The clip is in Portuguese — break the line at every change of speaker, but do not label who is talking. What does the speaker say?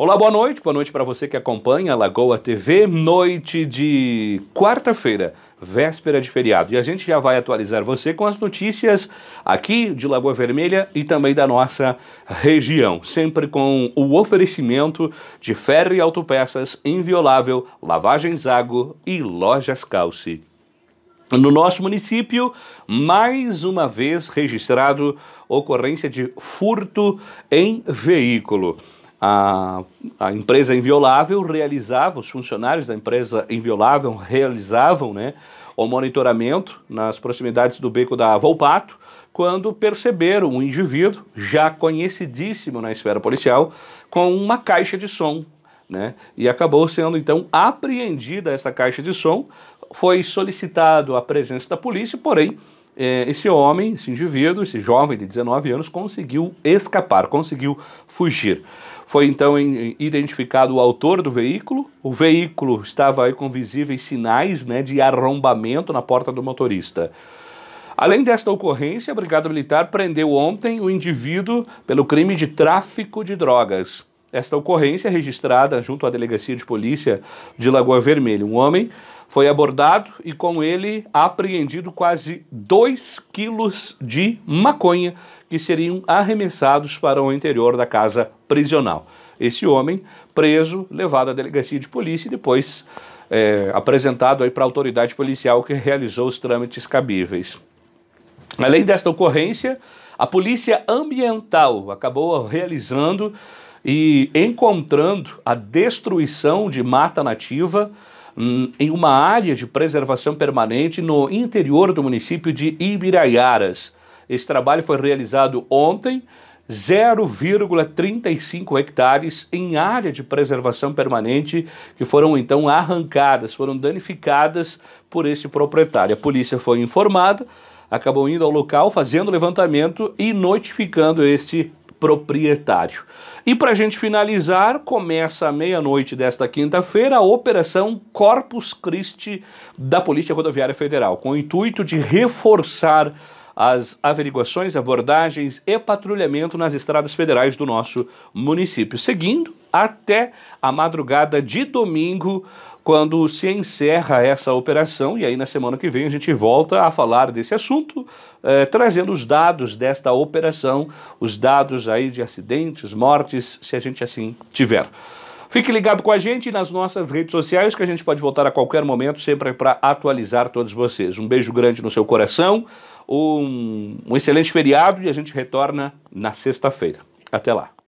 Olá, boa noite. Boa noite para você que acompanha a Lagoa TV. Noite de quarta-feira, véspera de feriado. E a gente já vai atualizar você com as notícias aqui de Lagoa Vermelha e também da nossa região. Sempre com o oferecimento de ferro e autopeças inviolável, lavagem zago e lojas calce. No nosso município, mais uma vez registrado ocorrência de furto em veículo a, a empresa inviolável realizava, os funcionários da empresa inviolável realizavam né, o monitoramento nas proximidades do beco da Volpato, quando perceberam um indivíduo já conhecidíssimo na esfera policial com uma caixa de som. Né? E acabou sendo então apreendida essa caixa de som, foi solicitado a presença da polícia, porém é, esse homem, esse indivíduo, esse jovem de 19 anos, conseguiu escapar, conseguiu fugir. Foi então identificado o autor do veículo. O veículo estava com visíveis sinais né, de arrombamento na porta do motorista. Além desta ocorrência, a Brigada Militar prendeu ontem o indivíduo pelo crime de tráfico de drogas. Esta ocorrência é registrada junto à Delegacia de Polícia de Lagoa Vermelha. Um homem foi abordado e com ele apreendido quase 2 quilos de maconha que seriam arremessados para o interior da casa prisional. Esse homem, preso, levado à delegacia de polícia e depois é, apresentado aí para a autoridade policial que realizou os trâmites cabíveis. Além desta ocorrência, a Polícia Ambiental acabou realizando e encontrando a destruição de mata nativa Hum, em uma área de preservação permanente no interior do município de Ibiraiaras. Esse trabalho foi realizado ontem 0,35 hectares em área de preservação permanente que foram então arrancadas, foram danificadas por esse proprietário. A polícia foi informada, acabou indo ao local, fazendo levantamento e notificando este proprietário. E para a gente finalizar, começa à meia-noite desta quinta-feira a Operação Corpus Christi da Polícia Rodoviária Federal, com o intuito de reforçar as averiguações, abordagens e patrulhamento nas estradas federais do nosso município, seguindo até a madrugada de domingo quando se encerra essa operação, e aí na semana que vem a gente volta a falar desse assunto, eh, trazendo os dados desta operação, os dados aí de acidentes, mortes, se a gente assim tiver. Fique ligado com a gente nas nossas redes sociais, que a gente pode voltar a qualquer momento, sempre para atualizar todos vocês. Um beijo grande no seu coração, um, um excelente feriado e a gente retorna na sexta-feira. Até lá.